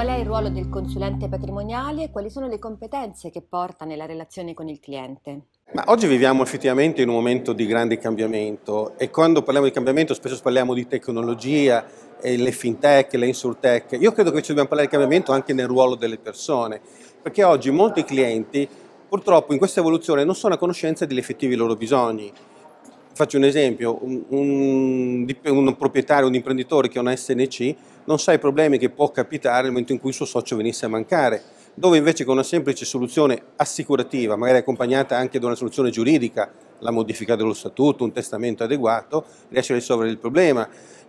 Qual è il ruolo del consulente patrimoniale e quali sono le competenze che porta nella relazione con il cliente? Ma oggi viviamo effettivamente in un momento di grande cambiamento e quando parliamo di cambiamento spesso parliamo di tecnologia, le fintech, le insurtech. Io credo che ci dobbiamo parlare di cambiamento anche nel ruolo delle persone, perché oggi molti clienti purtroppo in questa evoluzione non sono a conoscenza degli effettivi loro bisogni. Faccio un esempio, un, un, un proprietario, un imprenditore che ha una SNC non sa i problemi che può capitare nel momento in cui il suo socio venisse a mancare, dove invece con una semplice soluzione assicurativa, magari accompagnata anche da una soluzione giuridica, la modifica dello statuto, un testamento adeguato, riesce a risolvere il problema.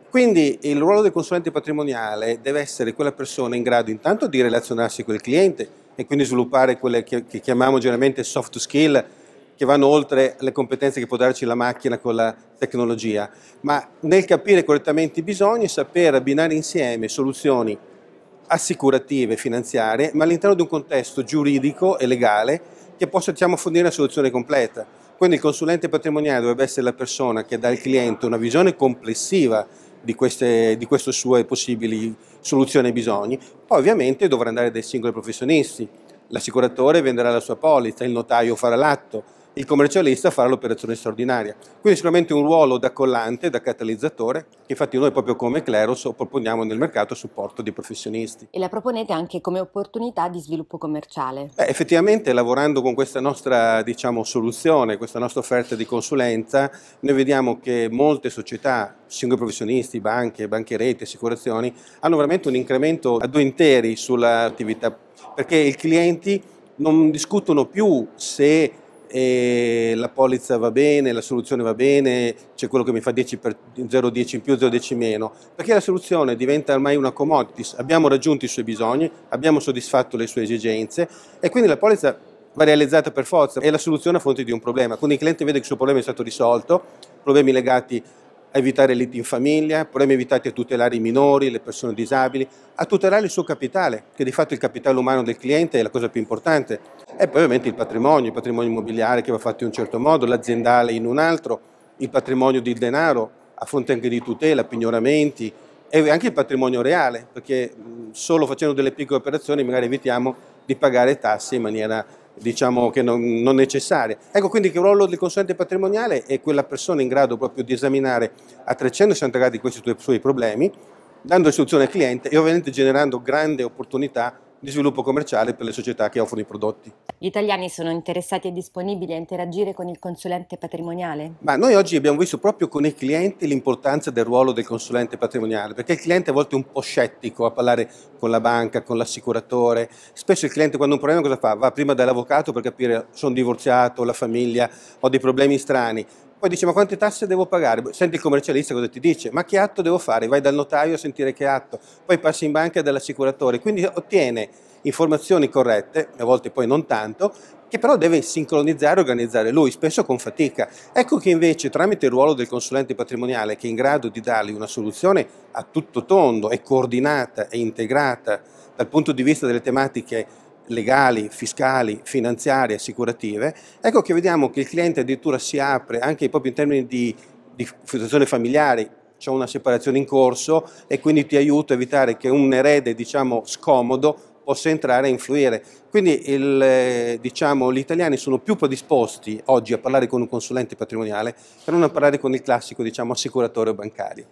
Quindi il ruolo del consulente patrimoniale deve essere quella persona in grado intanto di relazionarsi con il cliente e quindi sviluppare quelle che, che chiamiamo generalmente soft skill, che vanno oltre le competenze che può darci la macchina con la tecnologia, ma nel capire correttamente i bisogni, saper abbinare insieme soluzioni assicurative, finanziarie, ma all'interno di un contesto giuridico e legale che possa diciamo, fornire una soluzione completa. Quindi il consulente patrimoniale dovrebbe essere la persona che dà al cliente una visione complessiva di queste, di queste sue possibili soluzioni e bisogni, poi ovviamente dovrà andare dai singoli professionisti, l'assicuratore venderà la sua polizza, il notaio farà l'atto, il commercialista a fare l'operazione straordinaria. Quindi sicuramente un ruolo da collante, da catalizzatore, che infatti noi proprio come Cleros proponiamo nel mercato supporto di professionisti. E la proponete anche come opportunità di sviluppo commerciale? Beh, effettivamente lavorando con questa nostra diciamo, soluzione, questa nostra offerta di consulenza, noi vediamo che molte società, singoli professionisti, banche, banche rete, assicurazioni, hanno veramente un incremento a due interi sull'attività, perché i clienti non discutono più se e la polizza va bene, la soluzione va bene, c'è quello che mi fa 0,10 in più, 0,10 meno, perché la soluzione diventa ormai una commodity, abbiamo raggiunto i suoi bisogni, abbiamo soddisfatto le sue esigenze e quindi la polizza va realizzata per forza, è la soluzione a fronte di un problema, quindi il cliente vede che il suo problema è stato risolto, problemi legati a evitare liti in famiglia, problemi evitati a tutelare i minori, le persone disabili, a tutelare il suo capitale, che di fatto il capitale umano del cliente è la cosa più importante. E poi ovviamente il patrimonio, il patrimonio immobiliare che va fatto in un certo modo, l'aziendale in un altro, il patrimonio del denaro a fronte anche di tutela, pignoramenti e anche il patrimonio reale, perché solo facendo delle piccole operazioni magari evitiamo di pagare tasse in maniera diciamo che non, non necessaria. Ecco quindi che il ruolo del consulente patrimoniale è quella persona in grado proprio di esaminare a 360 gradi questi suoi problemi, dando soluzione al cliente e ovviamente generando grande opportunità di sviluppo commerciale per le società che offrono i prodotti. Gli italiani sono interessati e disponibili a interagire con il consulente patrimoniale? Ma noi oggi abbiamo visto proprio con i clienti l'importanza del ruolo del consulente patrimoniale, perché il cliente a volte è un po' scettico a parlare con la banca, con l'assicuratore. Spesso il cliente quando ha un problema cosa fa? Va prima dall'avvocato per capire sono divorziato, la famiglia, ho dei problemi strani. Poi dice ma quante tasse devo pagare? Senti il commercialista cosa ti dice, ma che atto devo fare? Vai dal notaio a sentire che atto, poi passi in banca dall'assicuratore, quindi ottiene informazioni corrette, a volte poi non tanto, che però deve sincronizzare e organizzare lui, spesso con fatica. Ecco che invece tramite il ruolo del consulente patrimoniale che è in grado di dargli una soluzione a tutto tondo è coordinata e integrata dal punto di vista delle tematiche legali, fiscali, finanziarie, assicurative, ecco che vediamo che il cliente addirittura si apre anche proprio in termini di, di situazione familiare, c'è una separazione in corso e quindi ti aiuta a evitare che un erede diciamo scomodo possa entrare e influire. Quindi il, eh, diciamo, gli italiani sono più predisposti oggi a parlare con un consulente patrimoniale che non a parlare con il classico diciamo, assicuratore o bancario.